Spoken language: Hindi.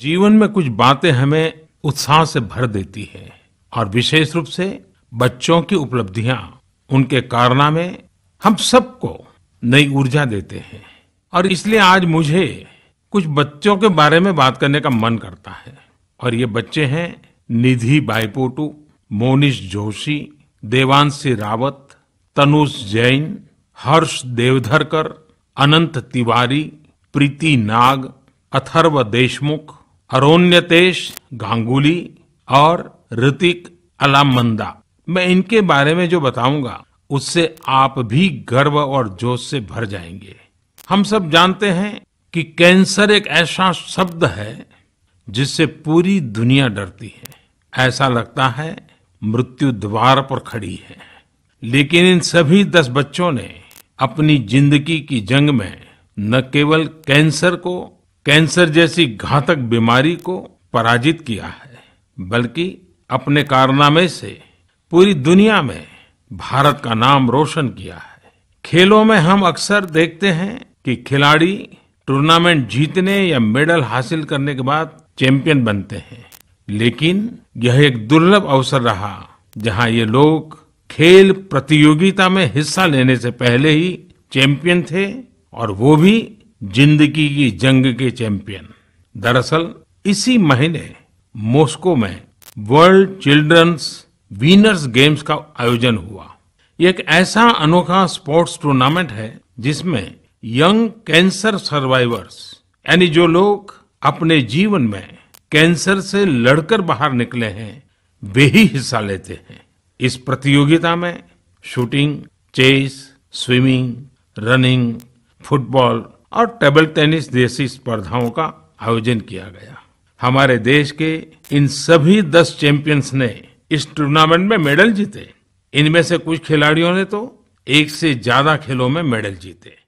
जीवन में कुछ बातें हमें उत्साह से भर देती है और विशेष रूप से बच्चों की उपलब्धियां उनके कारनामे हम सबको नई ऊर्जा देते हैं और इसलिए आज मुझे कुछ बच्चों के बारे में बात करने का मन करता है और ये बच्चे हैं निधि बाईपोटू मोनिश जोशी देवांशी रावत तनुष जैन हर्ष देवधरकर अनंत तिवारी प्रीति नाग अथर्व देशमुख अरोन्यतेश गांगुली और ऋतिक अलामंदा मैं इनके बारे में जो बताऊंगा उससे आप भी गर्व और जोश से भर जाएंगे हम सब जानते हैं कि कैंसर एक ऐसा शब्द है जिससे पूरी दुनिया डरती है ऐसा लगता है मृत्यु द्वार पर खड़ी है लेकिन इन सभी दस बच्चों ने अपनी जिंदगी की जंग में न केवल कैंसर को कैंसर जैसी घातक बीमारी को पराजित किया है बल्कि अपने कारनामे से पूरी दुनिया में भारत का नाम रोशन किया है खेलों में हम अक्सर देखते हैं कि खिलाड़ी टूर्नामेंट जीतने या मेडल हासिल करने के बाद चैंपियन बनते हैं लेकिन यह एक दुर्लभ अवसर रहा जहां ये लोग खेल प्रतियोगिता में हिस्सा लेने से पहले ही चैंपियन थे और वो भी जिंदगी की जंग के चैंपियन दरअसल इसी महीने मॉस्को में वर्ल्ड चिल्ड्रंस विनर्स गेम्स का आयोजन हुआ ये एक ऐसा अनोखा स्पोर्ट्स टूर्नामेंट है जिसमें यंग कैंसर सर्वाइवर्स यानी जो लोग अपने जीवन में कैंसर से लड़कर बाहर निकले हैं वे ही हिस्सा लेते हैं इस प्रतियोगिता में shooting chess swimming running football और टेबल टेनिस जैसी स्पर्धाओं का आयोजन किया गया हमारे देश के इन सभी दस चैंपियंस ने इस टूर्नामेंट में मेडल जीते इनमें से कुछ खिलाड़ियों ने तो एक से ज्यादा खेलों में मेडल जीते